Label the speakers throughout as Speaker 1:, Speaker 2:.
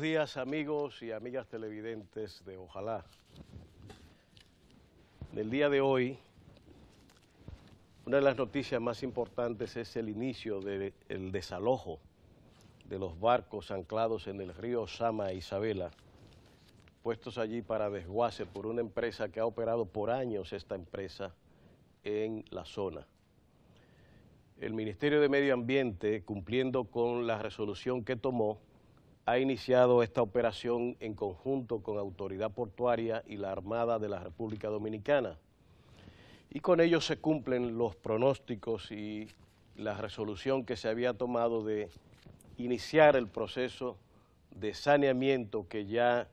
Speaker 1: días amigos y amigas televidentes de Ojalá. En el día de hoy, una de las noticias más importantes es el inicio del desalojo de los barcos anclados en el río Sama e Isabela, puestos allí para desguace por una empresa que ha operado por años esta empresa en la zona el Ministerio de Medio Ambiente, cumpliendo con la resolución que tomó, ha iniciado esta operación en conjunto con Autoridad Portuaria y la Armada de la República Dominicana. Y con ello se cumplen los pronósticos y la resolución que se había tomado de iniciar el proceso de saneamiento que ya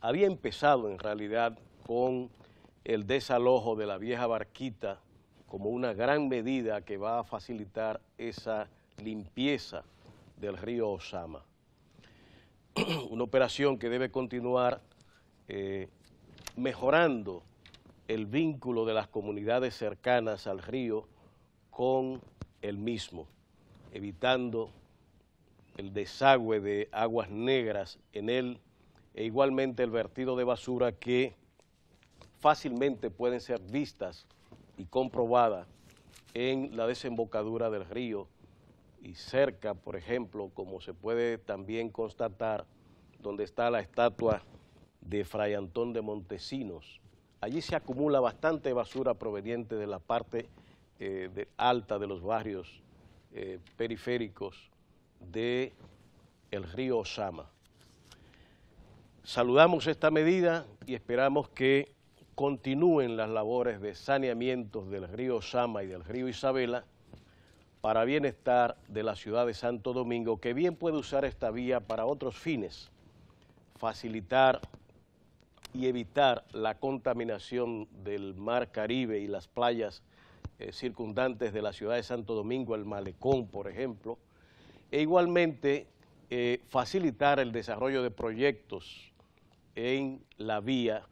Speaker 1: había empezado en realidad con el desalojo de la vieja barquita como una gran medida que va a facilitar esa limpieza del río Osama. Una operación que debe continuar eh, mejorando el vínculo de las comunidades cercanas al río con el mismo, evitando el desagüe de aguas negras en él e igualmente el vertido de basura que fácilmente pueden ser vistas y comprobadas en la desembocadura del río y cerca, por ejemplo, como se puede también constatar, donde está la estatua de Fray Antón de Montesinos. Allí se acumula bastante basura proveniente de la parte eh, alta de los barrios eh, periféricos del el río Osama. Saludamos esta medida y esperamos que continúen las labores de saneamiento del río Osama y del río Isabela para bienestar de la ciudad de Santo Domingo, que bien puede usar esta vía para otros fines, facilitar y evitar la contaminación del mar Caribe y las playas eh, circundantes de la ciudad de Santo Domingo, el malecón, por ejemplo, e igualmente eh, facilitar el desarrollo de proyectos en la vía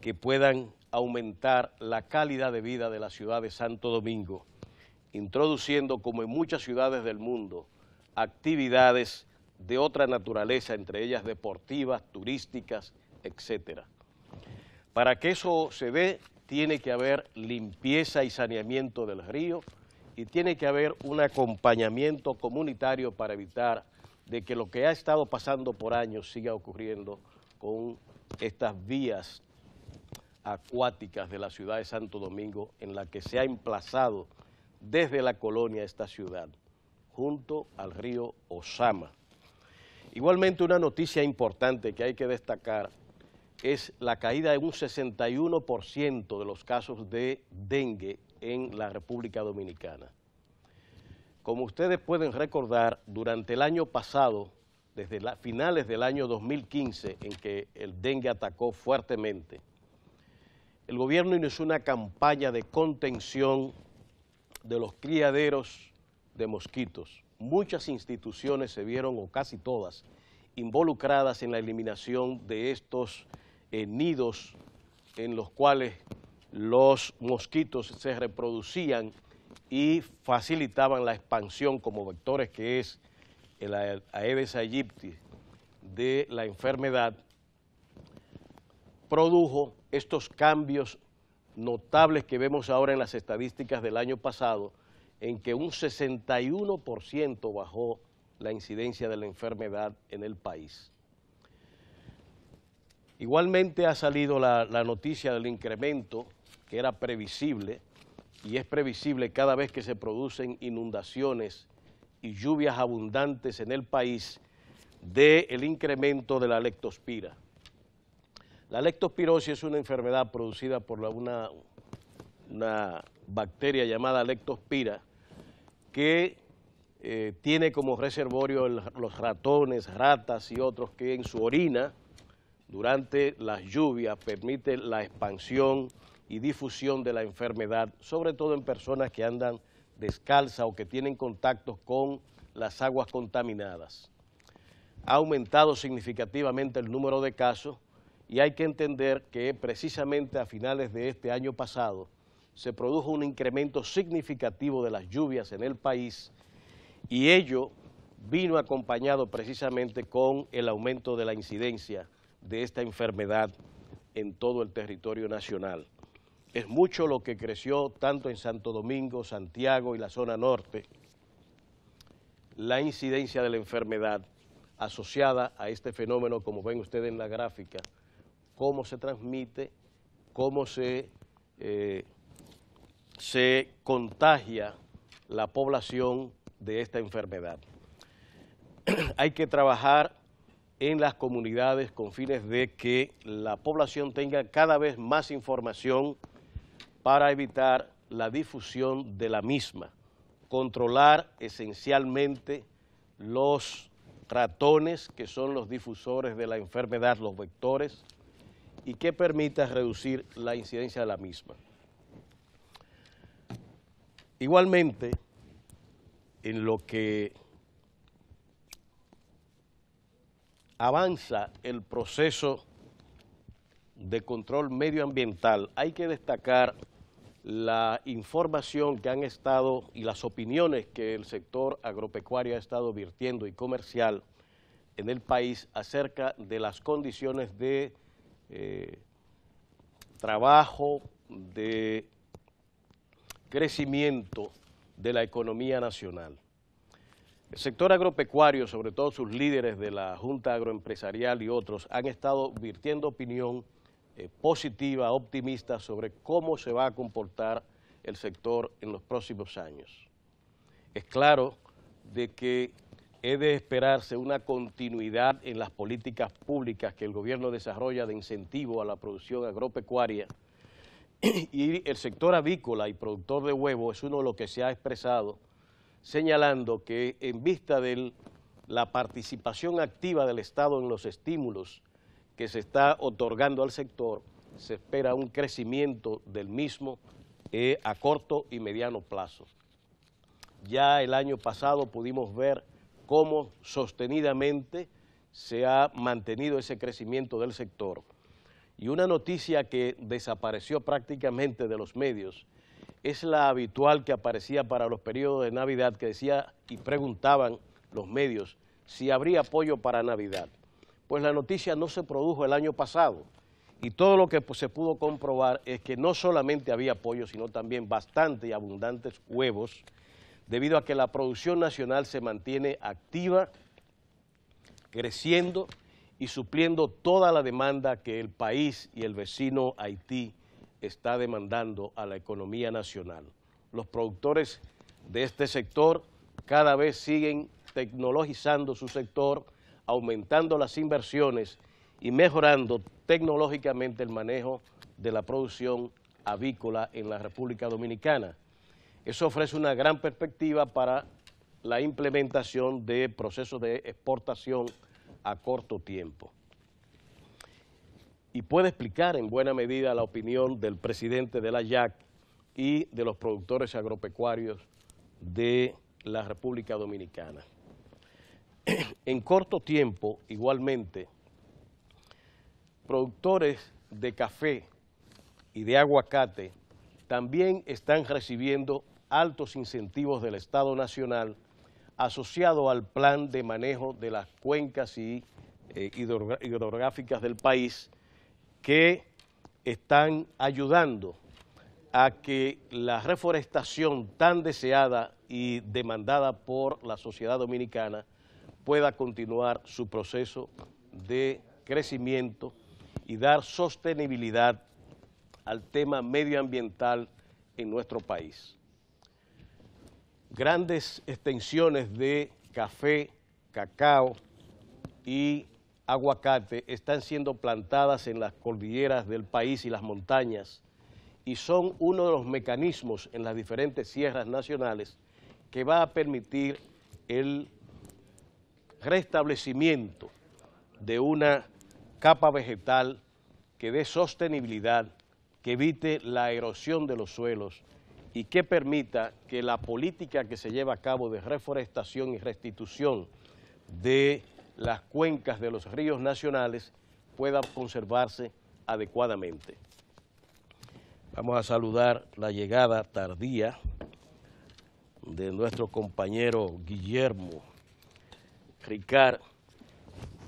Speaker 1: que puedan aumentar la calidad de vida de la ciudad de Santo Domingo introduciendo, como en muchas ciudades del mundo, actividades de otra naturaleza, entre ellas deportivas, turísticas, etc. Para que eso se dé, tiene que haber limpieza y saneamiento del río y tiene que haber un acompañamiento comunitario para evitar de que lo que ha estado pasando por años siga ocurriendo con estas vías acuáticas de la ciudad de Santo Domingo en la que se ha emplazado desde la colonia esta ciudad, junto al río Osama. Igualmente una noticia importante que hay que destacar es la caída de un 61% de los casos de dengue en la República Dominicana. Como ustedes pueden recordar, durante el año pasado, desde finales del año 2015, en que el dengue atacó fuertemente, el gobierno inició una campaña de contención de los criaderos de mosquitos. Muchas instituciones se vieron, o casi todas, involucradas en la eliminación de estos eh, nidos en los cuales los mosquitos se reproducían y facilitaban la expansión como vectores que es el Aedes aegypti de la enfermedad, produjo estos cambios notables que vemos ahora en las estadísticas del año pasado, en que un 61% bajó la incidencia de la enfermedad en el país. Igualmente ha salido la, noticia del incremento que era previsible y es previsible cada vez que se producen inundaciones y lluvias abundantes en el país del incremento de la lectospira. La lectospirosis es una enfermedad producida por una, una, bacteria llamada lectospira que eh, tiene como reservorio los ratones, ratas y otros que en su orina, durante las lluvias, permite la expansión y difusión de la enfermedad, sobre todo en personas que andan descalza o que tienen contacto con las aguas contaminadas. Ha aumentado significativamente el número de casos y hay que entender que precisamente a finales de este año pasado se produjo un incremento significativo de las lluvias en el país y ello vino acompañado precisamente con el aumento de la incidencia de esta enfermedad en todo el territorio nacional. Es mucho lo que creció tanto en Santo Domingo, Santiago y la zona norte, la incidencia de la enfermedad asociada a este fenómeno, como ven ustedes en la gráfica, cómo se transmite, cómo se, eh, se contagia la población de esta enfermedad. Hay que trabajar en las comunidades con fines de que la población tenga cada vez más información para evitar la difusión de la misma, controlar esencialmente los ratones que son los difusores de la enfermedad, los vectores, y que permita reducir la incidencia de la misma. Igualmente, en lo que avanza el proceso de control medioambiental, hay que destacar la información que han estado y las opiniones que el sector agropecuario ha estado virtiendo y comercial en el país acerca de las condiciones de eh, trabajo de crecimiento de la economía nacional. El sector agropecuario, sobre todo sus líderes de la Junta Agroempresarial y otros, han estado virtiendo opinión eh, positiva, optimista sobre cómo se va a comportar el sector en los próximos años. Es claro de que es de esperarse una continuidad en las políticas públicas que el gobierno desarrolla de incentivo a la producción agropecuaria y el sector avícola y productor de huevo es uno de los que se ha expresado señalando que en vista de la participación activa del Estado en los estímulos que se está otorgando al sector, se espera un crecimiento del mismo eh, a corto y mediano plazo. Ya el año pasado pudimos ver cómo sostenidamente se ha mantenido ese crecimiento del sector. Y una noticia que desapareció prácticamente de los medios es la habitual que aparecía para los periodos de Navidad, que decía y preguntaban los medios si habría apoyo para Navidad. Pues la noticia no se produjo el año pasado y todo lo que pues, se pudo comprobar es que no solamente había apoyo, sino también bastante y abundantes huevos debido a que la producción nacional se mantiene activa, creciendo y supliendo toda la demanda que el país y el vecino Haití está demandando a la economía nacional. Los productores de este sector cada vez siguen tecnologizando su sector, aumentando las inversiones y mejorando tecnológicamente el manejo de la producción avícola en la República Dominicana. Eso ofrece una gran perspectiva para la implementación de procesos de exportación a corto tiempo. Y puede explicar en buena medida la opinión del presidente de la JAC y de los productores agropecuarios de la República Dominicana. En corto tiempo, igualmente, productores de café y de aguacate también están recibiendo altos incentivos del Estado Nacional asociado al plan de manejo de las cuencas eh, hidrográficas del país que están ayudando a que la reforestación tan deseada y demandada por la sociedad dominicana pueda continuar su proceso de crecimiento y dar sostenibilidad al tema medioambiental en nuestro país grandes extensiones de café, cacao y aguacate están siendo plantadas en las cordilleras del país y las montañas y son uno de los mecanismos en las diferentes sierras nacionales que va a permitir el restablecimiento de una capa vegetal que dé sostenibilidad, que evite la erosión de los suelos, y que permita que la política que se lleva a cabo de reforestación y restitución de las cuencas de los ríos nacionales pueda conservarse adecuadamente. Vamos a saludar la llegada tardía de nuestro compañero Guillermo Ricard.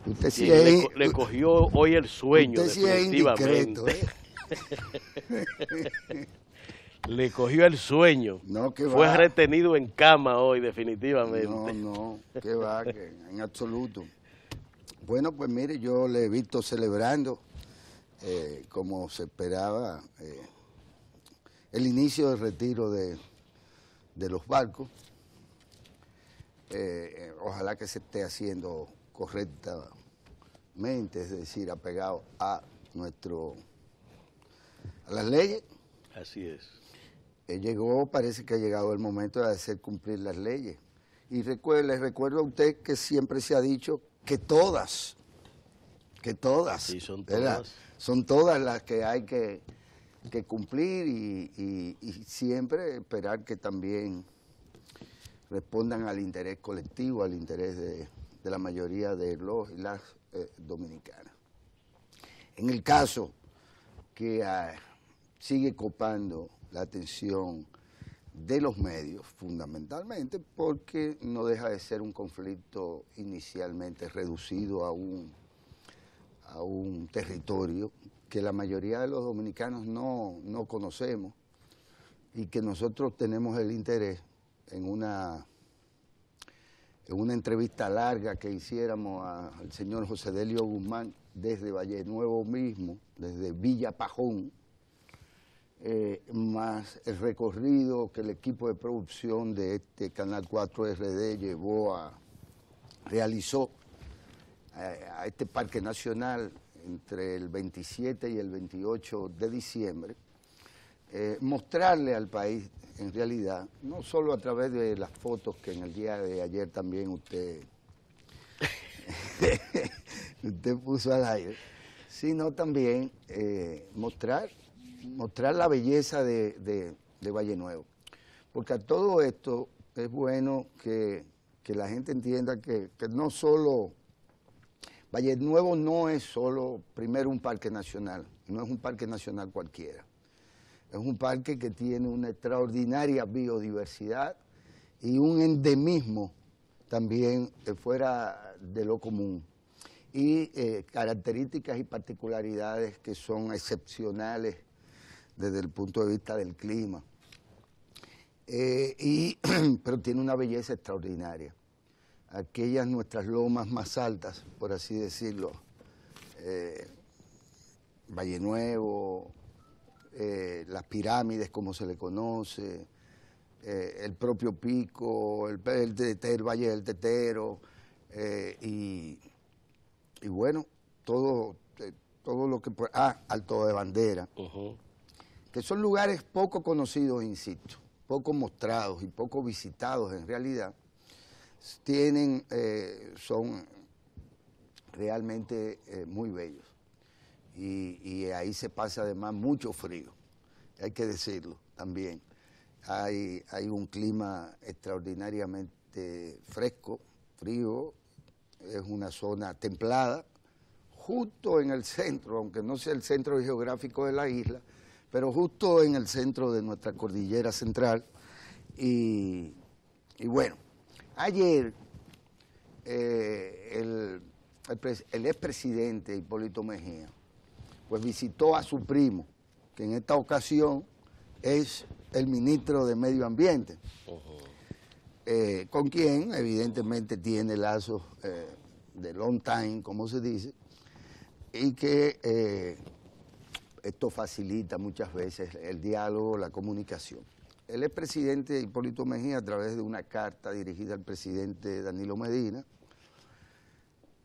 Speaker 1: Usted le, cogió hoy el sueño, usted ¿eh? Le cogió el sueño. Fue retenido en cama hoy, definitivamente. No, no, que va, en absoluto. Bueno,
Speaker 2: pues mire, yo le he visto celebrando, eh, como se esperaba, eh, el inicio del retiro de, los barcos. Eh, ojalá que se esté haciendo correctamente, es decir, apegado a nuestro a las leyes.
Speaker 1: Así es.
Speaker 2: Eh, llegó, parece que ha llegado el momento de hacer cumplir las leyes. Y les recuerdo a usted que siempre se ha dicho que todas, que todas, son, todas. las que hay que, cumplir y, siempre esperar que también respondan al interés colectivo, al interés de, la mayoría de los y las eh, dominicanas. En el caso que ah, sigue copando la atención de los medios, fundamentalmente, porque no deja de ser un conflicto inicialmente reducido a un, territorio que la mayoría de los dominicanos no, conocemos y que nosotros tenemos el interés en una, en una entrevista larga que hiciéramos al señor José Delio Guzmán desde Valle Nuevo mismo, desde Villa Pajón, eh, más el recorrido que el equipo de producción de este Canal 4 RD llevó a, realizó eh, a este Parque Nacional entre el 27 y el 28 de diciembre, eh, mostrarle al país en realidad, no solo a través de las fotos que en el día de ayer también usted, puso al aire, sino también mostrar mostrar la belleza de, de, Valle Nuevo. Porque a todo esto es bueno que, la gente entienda que, no solo, Valle Nuevo no es solo, primero, un parque nacional, no es un parque nacional cualquiera. Es un parque que tiene una extraordinaria biodiversidad y un endemismo también fuera de lo común y eh, características y particularidades que son excepcionales desde el punto de vista del clima. Eh, y, pero tiene una belleza extraordinaria. Aquellas nuestras lomas más altas, por así decirlo, eh, Valle Nuevo, eh, las pirámides como se le conoce, el propio pico, el, Valle del Tetero, y, bueno, todo, todo lo que... Ah, Alto de Bandera que son lugares poco conocidos, insisto, poco mostrados y poco visitados en realidad, eh, son realmente eh, muy bellos. Y, ahí se pasa además mucho frío, hay que decirlo también. hay un clima extraordinariamente fresco, frío, es una zona templada, justo en el centro, aunque no sea el centro geográfico de la isla, pero justo en el centro de nuestra cordillera central. Y, bueno, ayer eh, el, expresidente Hipólito Mejía pues visitó a su primo, que en esta ocasión es el ministro de Medio Ambiente, eh, con quien evidentemente tiene lazos eh, de long time, como se dice, y que esto facilita muchas veces el diálogo, la comunicación. El expresidente Hipólito Mejía, a través de una carta dirigida al presidente Danilo Medina,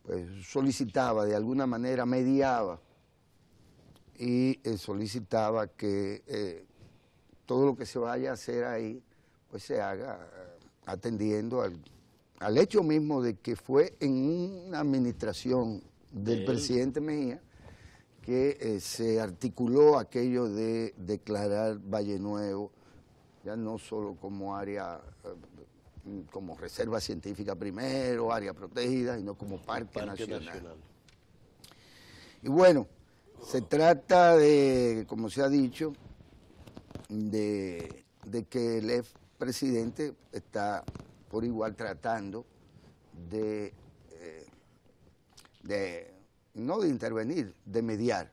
Speaker 2: pues solicitaba, de alguna manera mediaba y eh, solicitaba que eh, todo lo que se vaya a hacer ahí, pues se haga eh, atendiendo al, hecho mismo de que fue en una administración del presidente Mejía que eh, se articuló aquello de declarar Valle Nuevo ya no solo como área, eh, como reserva científica primero, área protegida, sino como parque, nacional. Y bueno, se trata de, como se ha dicho, de, que el ex presidente está por igual tratando de, eh, de no de intervenir, de mediar.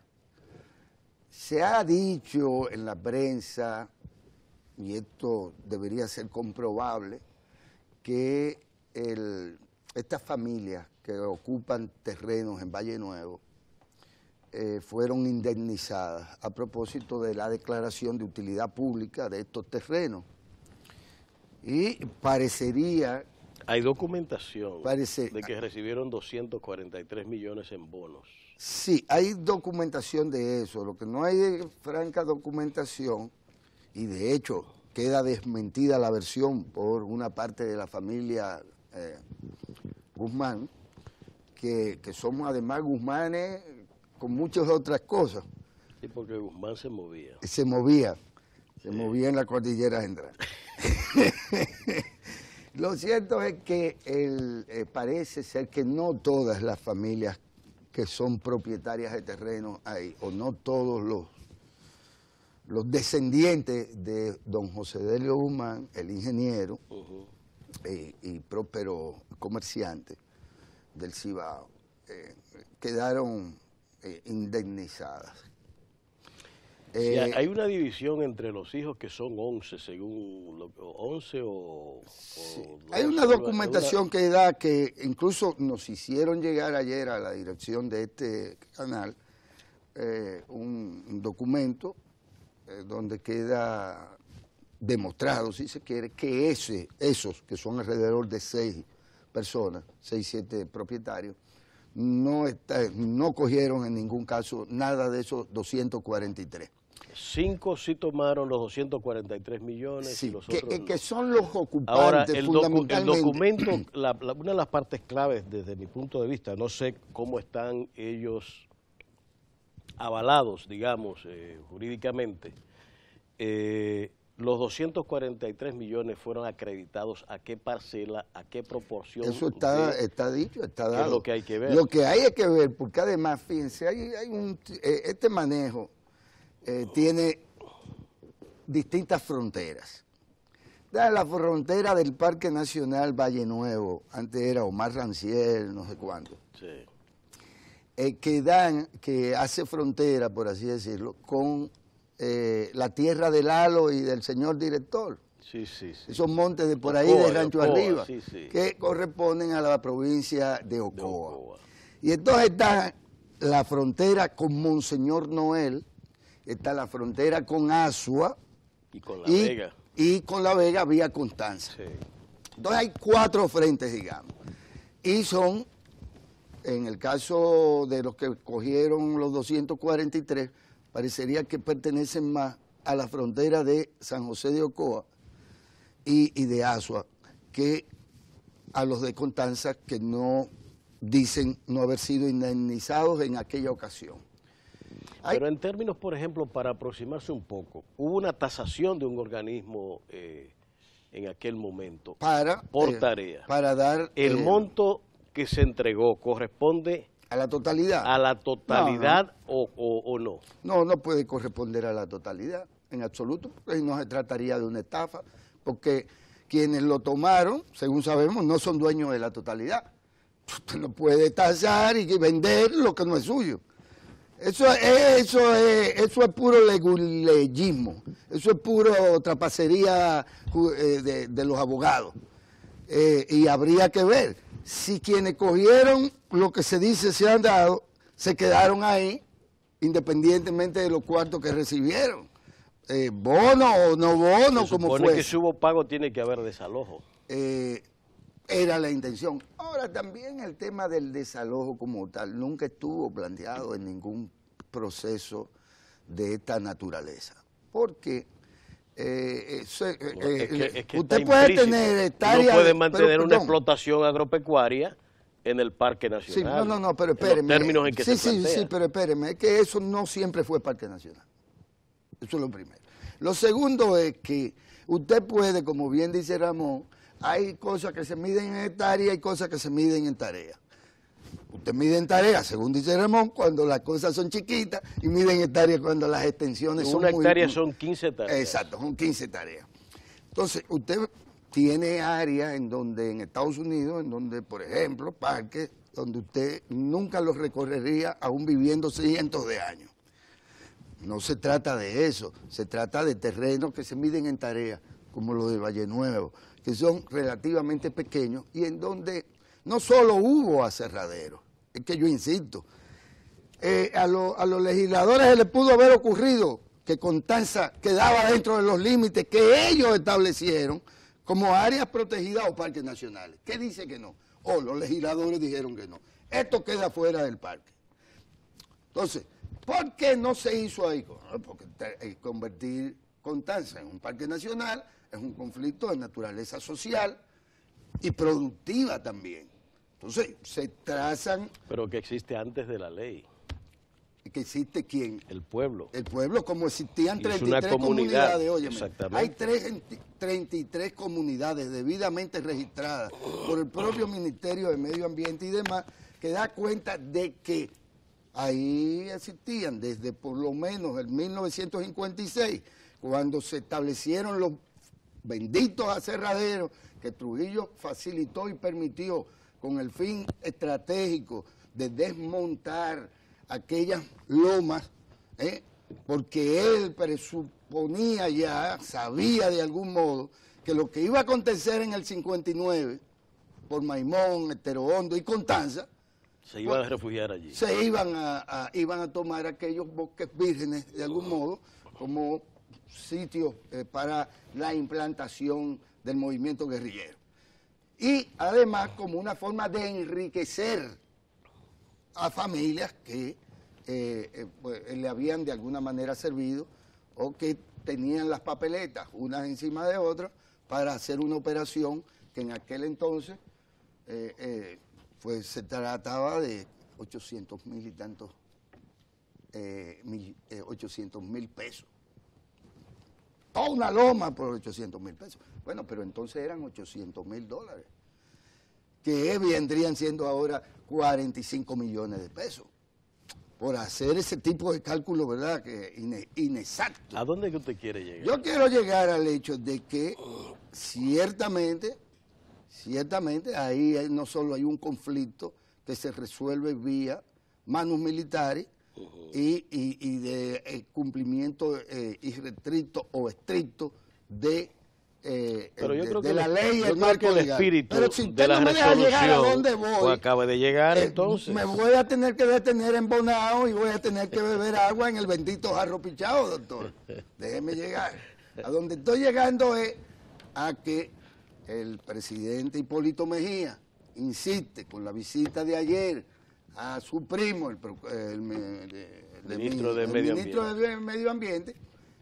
Speaker 2: Se ha dicho en la prensa, y esto debería ser comprobable, que estas familias que ocupan terrenos en Valle Nuevo eh, fueron indemnizadas a propósito de la declaración de utilidad pública de estos terrenos. Y parecería
Speaker 1: hay documentación de que recibieron 243 millones en bonos.
Speaker 2: Sí, hay documentación de eso. Lo que no hay es franca documentación, y de hecho queda desmentida la versión por una parte de la familia eh, Guzmán, que, somos además Guzmanes con muchas otras cosas.
Speaker 1: Sí, porque Guzmán se movía.
Speaker 2: Se movía, se movía en la cordillera central. Lo cierto es que eh, parece ser que no todas las familias que son propietarias de terreno hay, o no todos los, los descendientes de don José de Guzmán, el ingeniero eh, y próspero comerciante del Cibao, eh, quedaron indemnizadas.
Speaker 1: Eh, hay una división entre los hijos que son 11, según lo, 11 o... hay una documentación
Speaker 2: que da que incluso nos hicieron llegar ayer a la dirección de este canal eh, un, documento eh, donde queda demostrado, si se quiere, que ese, esos que son alrededor de 6 personas, 6, 7 propietarios, no, no cogieron en ningún caso nada de esos 243.
Speaker 1: Cinco sí tomaron los 243 millones. y los que, otros eh, que son los ocupantes Ahora, el, el documento, una de las partes claves desde mi punto de vista, no sé cómo están ellos avalados, digamos, eh, jurídicamente. Eh, los 243 millones fueron acreditados a qué parcela, a qué proporción. Eso está, está dicho, está dado. Es lo que hay que ver. Lo que hay
Speaker 2: que ver, porque además, fíjense, hay, hay un, eh, este manejo eh, tiene distintas fronteras. La frontera del Parque Nacional Valle Nuevo, antes era Omar Ranciel, no sé cuánto, eh, que, que hace frontera, por así decirlo, con eh, la tierra del Halo y del señor director. Sí, Esos montes de por ahí, de Rancho Arriba, que corresponden a la provincia de Ocoa. de Ocoa. Y entonces está la frontera con Monseñor Noel, está la frontera con Asua
Speaker 1: y con La Vega.
Speaker 2: Y con La Vega vía Constanza. Entonces hay cuatro frentes, digamos. Y son, en el caso de los que cogieron los 243, parecería que pertenecen más a la frontera de San José de Ocoa y, y de Asua que a los de Constanza que no dicen no haber sido indemnizados
Speaker 1: en aquella ocasión. Pero en términos, por ejemplo, para aproximarse un poco, hubo una tasación de un organismo eh, en aquel momento para, por eh, tarea. Para dar... El eh, monto que se entregó corresponde... A la totalidad. A la totalidad O, no.
Speaker 2: No, no puede corresponder a la totalidad, en absoluto, porque no se trataría de una estafa, porque quienes lo tomaron, según sabemos, no son dueños de la totalidad. Usted no puede tasar y vender lo que no es suyo. Eso es, eso eso es puro leguleyismo, eso es puro trapacería eh, de, los abogados. Eh, y habría que ver si quienes cogieron lo que se dice se han dado, se quedaron ahí, independientemente de los cuartos que recibieron. Eh, bono o no bono, como fue. que si
Speaker 1: hubo pago tiene que haber desalojo. Eh,
Speaker 2: era la intención. Ahora también el tema del desalojo como tal nunca estuvo planteado en ningún proceso de esta naturaleza.
Speaker 1: Porque eh, eh, eh, usted puede tener No puede mantener una explotación agropecuaria en el Parque Nacional. no, no, no, pero espéreme. En términos en que sí, se sí, sí, sí,
Speaker 2: pero espéreme, es que eso no siempre fue Parque Nacional. Eso es lo primero. Lo segundo es que usted puede, como bien dice Ramón, hay cosas que se miden en hectárea y cosas que se miden en tarea. Usted mide en tareas, según dice Ramón, cuando las cosas son chiquitas y mide en hectáreas cuando las extensiones son muy... Una hectárea son 15 tareas. Exacto, son 15 tareas. Entonces, usted tiene áreas en donde, en Estados Unidos, en donde, por ejemplo, parques, donde usted nunca los recorrería aún viviendo cientos de años. No se trata de eso, se trata de terrenos que se miden en tareas, como lo de Valle Nuevo, que son relativamente pequeños y en donde no solo hubo aserraderos, es que yo insisto, eh, a, los legisladores se les pudo haber ocurrido que Constanza quedaba dentro de los límites que ellos establecieron como áreas protegidas o parques nacionales. ¿Qué dice que no? O oh, los legisladores dijeron que no. Esto queda fuera del parque. Entonces, ¿por qué no se hizo ahí? Porque eh, convertir en un parque nacional, es un conflicto de naturaleza social y productiva también. Entonces, se trazan... Pero que existe antes de la ley. ¿Que existe quién? El pueblo. El pueblo, como existían 33 comunidades, exactamente. hay 33 comunidades debidamente registradas por el propio Ministerio de Medio Ambiente y demás, que da cuenta de que ahí existían desde por lo menos el 1956 cuando se establecieron los benditos aserraderos que Trujillo facilitó y permitió con el fin estratégico de desmontar aquellas lomas, ¿eh? porque él presuponía ya, sabía de algún modo, que lo que iba a acontecer en el 59, por Maimón, Hondo y Contanza,
Speaker 1: se iban a refugiar allí. Se
Speaker 2: iban a, iban a tomar aquellos bosques vírgenes, de algún modo, como sitio eh, para la implantación del movimiento guerrillero. Y además como una forma de enriquecer a familias que eh, eh, pues, le habían de alguna manera servido o que tenían las papeletas unas encima de otras para hacer una operación que en aquel entonces pues, se trataba de 800 mil y tantos, 800 mil pesos una loma por 800 mil pesos. Bueno, pero entonces eran 800 mil dólares, que vendrían siendo ahora 45 millones de pesos por hacer ese tipo de cálculo, ¿verdad?, que inexacto.
Speaker 1: ¿A dónde usted quiere llegar? Yo
Speaker 2: quiero llegar al hecho de que ciertamente, ciertamente, ahí no solo hay un conflicto que se resuelve vía manos militares, y, de eh, cumplimiento irrestricto eh, o estricto de la ley el marco espíritu pero si usted de la no me deja llegar a donde voy pues
Speaker 1: acaba de llegar eh, entonces me
Speaker 2: voy a tener que detener en y voy a tener que beber agua en el bendito jarro pichado doctor déjeme llegar a donde estoy llegando es a que el presidente Hipólito Mejía insiste con la visita de ayer a su primo, el, ministro, de medio, Ambiente,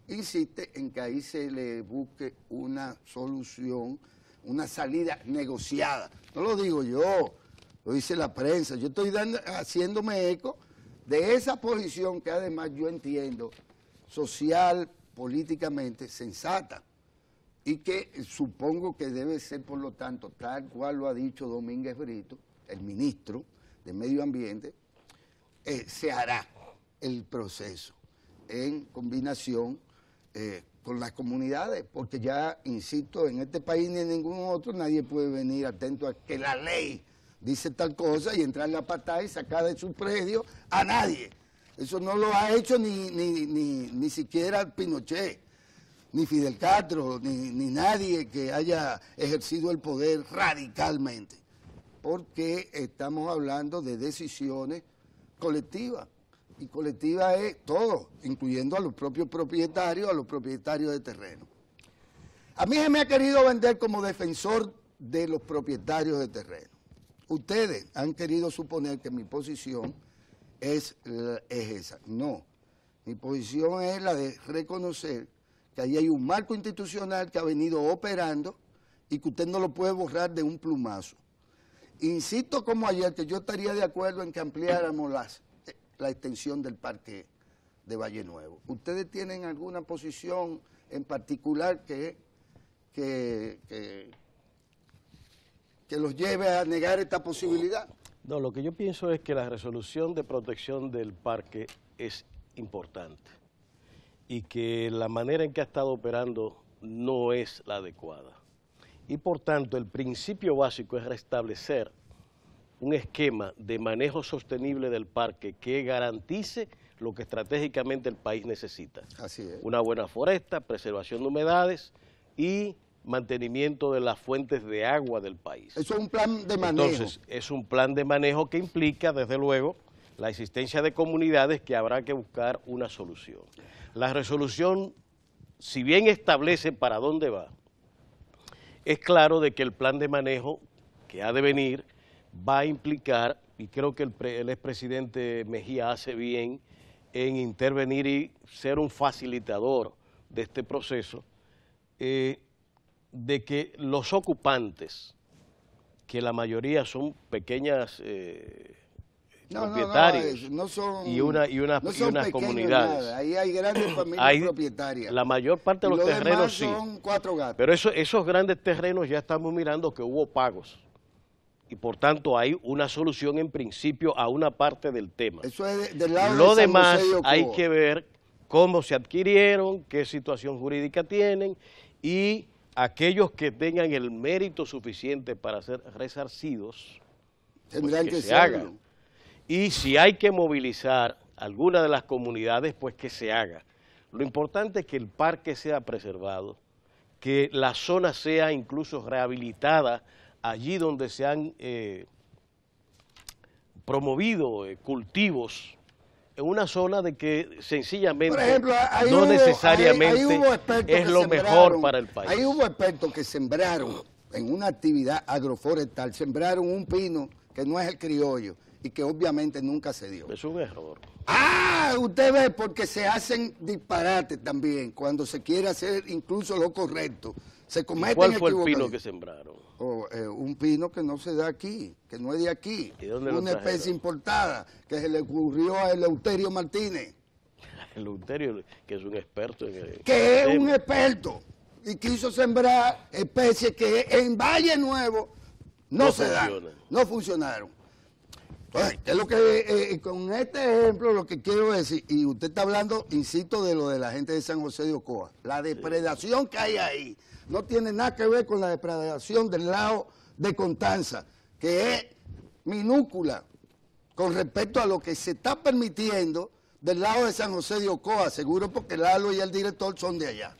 Speaker 2: insiste en que ahí se le busque una solución, una salida negociada. No lo digo yo, lo dice la prensa. Yo estoy dando, haciéndome eco de esa posición que además yo entiendo social, políticamente sensata y que supongo que debe ser, por lo tanto, tal cual lo ha dicho Domínguez Brito, el ministro, de medio ambiente, eh, se hará el proceso en combinación eh, con las comunidades, porque ya, insisto, en este país ni en ningún otro nadie puede venir atento a que la ley dice tal cosa y entrar en la patada y sacar de su predio a nadie. Eso no lo ha hecho ni, siquiera Pinochet, ni Fidel Castro, ni nadie que haya ejercido el poder radicalmente porque estamos hablando de decisiones colectivas. Y colectiva es todo, incluyendo a los propios propietarios, a los propietarios de terreno. A mí se me ha querido vender como defensor de los propietarios de terreno. Ustedes han querido suponer que mi posición es, es esa. No, mi posición es la de reconocer que ahí hay un marco institucional que ha venido operando y que usted no lo puede borrar de un plumazo. Insisto como ayer que yo estaría de acuerdo en que ampliáramos eh, la extensión del parque de Valle Nuevo. ¿Ustedes tienen alguna posición en particular que, que
Speaker 1: los lleve a negar esta posibilidad? No, lo que yo pienso es que la resolución de protección del parque es importante y que la manera en que ha estado operando no es la adecuada. Y por tanto, el principio básico es restablecer un esquema de manejo sostenible del parque que garantice lo que estratégicamente el país necesita. Así es. Una buena foresta, preservación de humedades y mantenimiento de las fuentes de agua del país. Eso es un
Speaker 2: plan de manejo. Entonces,
Speaker 1: es un plan de manejo que implica, desde luego, la existencia de comunidades que habrá que buscar una solución. La resolución, si bien establece para dónde va, es claro de que el plan de manejo que ha de venir va a implicar, y creo que el, expresidente Mejía hace bien en intervenir y ser un facilitador de este proceso, eh, de que los ocupantes, que la mayoría son pequeñas... Eh, no, propietarios no, no, son, y una y unas, comunidades.
Speaker 2: Ahí hay grandes familias
Speaker 1: propietarias. La mayor parte de los, terrenos sí. Son gatos. Pero esos grandes terrenos ya estamos mirando que hubo pagos. Y por tanto hay una solución en principio a una parte del tema. Lo demás hay que ver cómo se adquirieron, qué situación jurídica tienen y aquellos que tengan el mérito suficiente para ser resarcidos, pues, que, se hagan y si hay que movilizar alguna de las comunidades, pues que se haga. Lo importante es que el parque sea preservado, que la zona sea incluso rehabilitada allí donde se han eh, promovido eh, cultivos en una zona de que sencillamente no necesariamente es lo mejor para el país. Ahí
Speaker 2: hubo expertos que sembraron en una actividad agroforestal, sembraron un pino que no es el criollo, y que obviamente nunca se dio. Es un error. Ah, usted ve, porque se hacen disparates también, cuando se quiere hacer incluso lo correcto. Se cometen ¿Cuál fue el pino que
Speaker 1: sembraron? Oh, eh, un
Speaker 2: pino que no se da aquí, que no es de aquí. Una especie importada que se le ocurrió a Eleuterio Martínez.
Speaker 1: Eleuterio, que es un experto en el, Que es un
Speaker 2: experto y quiso sembrar especies que en Valle Nuevo no, no se dan, no funcionaron. Es lo que eh, eh, eh, con este ejemplo lo que quiero decir, y usted está hablando, insisto, de lo de la gente de San José de Ocoa, la depredación que hay ahí no tiene nada que ver con la depredación del lado de Contanza, que es minúscula con respecto a lo que se está permitiendo del lado de San José de Ocoa, seguro porque Lalo y el director son de allá.